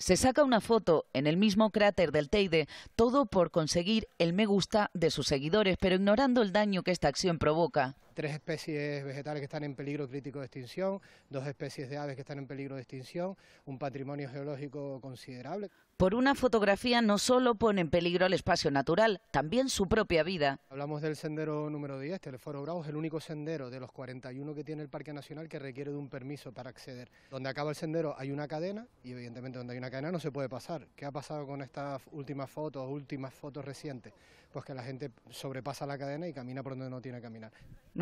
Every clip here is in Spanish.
se saca una foto en el mismo cráter del Teide, todo por conseguir el me gusta de sus seguidores, pero ignorando el daño que esta acción provoca tres especies vegetales que están en peligro crítico de extinción, dos especies de aves que están en peligro de extinción, un patrimonio geológico considerable. Por una fotografía no solo pone en peligro el espacio natural, también su propia vida. Hablamos del sendero número 10, Teleforo Bravo, es el único sendero de los 41 que tiene el Parque Nacional que requiere de un permiso para acceder. Donde acaba el sendero hay una cadena y evidentemente donde hay una cadena no se puede pasar. ¿Qué ha pasado con estas últimas fotos, últimas fotos recientes? Pues que la gente sobrepasa la cadena y camina por donde no tiene que caminar.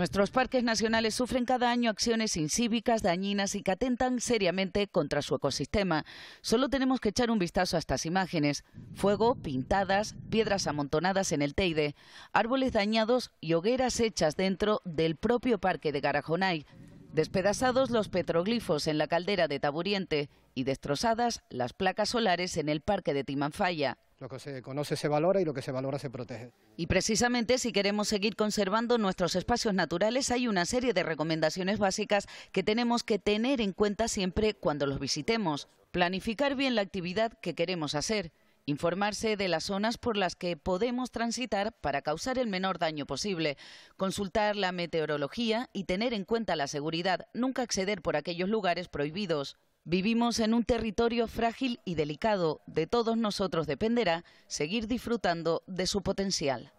Nuestros parques nacionales sufren cada año acciones incívicas, dañinas y que atentan seriamente contra su ecosistema. Solo tenemos que echar un vistazo a estas imágenes. Fuego, pintadas, piedras amontonadas en el Teide, árboles dañados y hogueras hechas dentro del propio parque de Garajonay. Despedazados los petroglifos en la caldera de Taburiente y destrozadas las placas solares en el parque de Timanfaya. Lo que se conoce se valora y lo que se valora se protege. Y precisamente si queremos seguir conservando nuestros espacios naturales hay una serie de recomendaciones básicas que tenemos que tener en cuenta siempre cuando los visitemos. Planificar bien la actividad que queremos hacer. Informarse de las zonas por las que podemos transitar para causar el menor daño posible, consultar la meteorología y tener en cuenta la seguridad, nunca acceder por aquellos lugares prohibidos. Vivimos en un territorio frágil y delicado. De todos nosotros dependerá seguir disfrutando de su potencial.